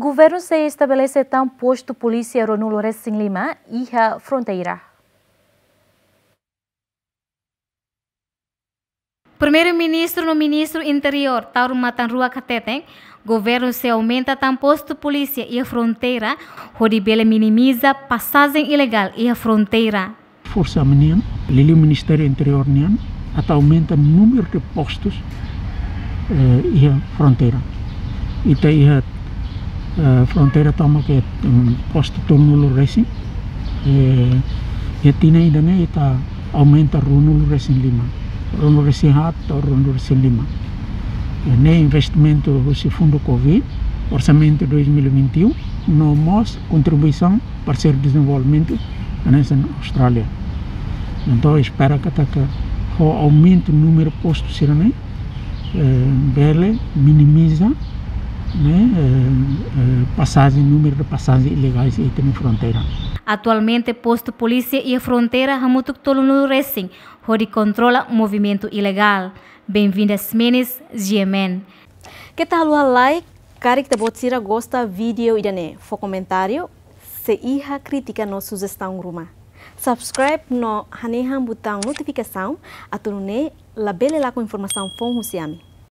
Governo se estabelece tão posto polícia no em Lima e a fronteira. Primeiro-ministro no Ministro Interior, Tauro Matanrua Cateteng, governo se aumenta tão posto polícia e a fronteira, Rodibela minimiza passagem ilegal e a fronteira. Força Menian, Lili Ministério Interior Nian, até aumenta o número de postos eh, e a fronteira. E tem a toma que é um, Posto Tornulo Racing. E, e tina ainda né, tá aumenta Runulo Racing Lima. Runulo Racing Hat ou Runulo Racing Lima. E, né, investimento do fundo Covid, orçamento 2021, não MOS, contribuição para ser desenvolvimento nessa Austrália. Então, espera que tá o aumento do número de postos será né, eh, minimiza né, eh, eh, passagem, número de passagens ilegais e também fronteira. Atualmente, posto polícia e fronteira Ramutuk Tolunu Racing, onde controla o movimento ilegal. Bem-vindas, Menes, GMN. Que tal o like? Cara que você gosta vídeo e dane, for comentário, se irra crítica no sugestão ruma. Subscribe no haneham botão notificação, atunune labele lá com informação fom husiami.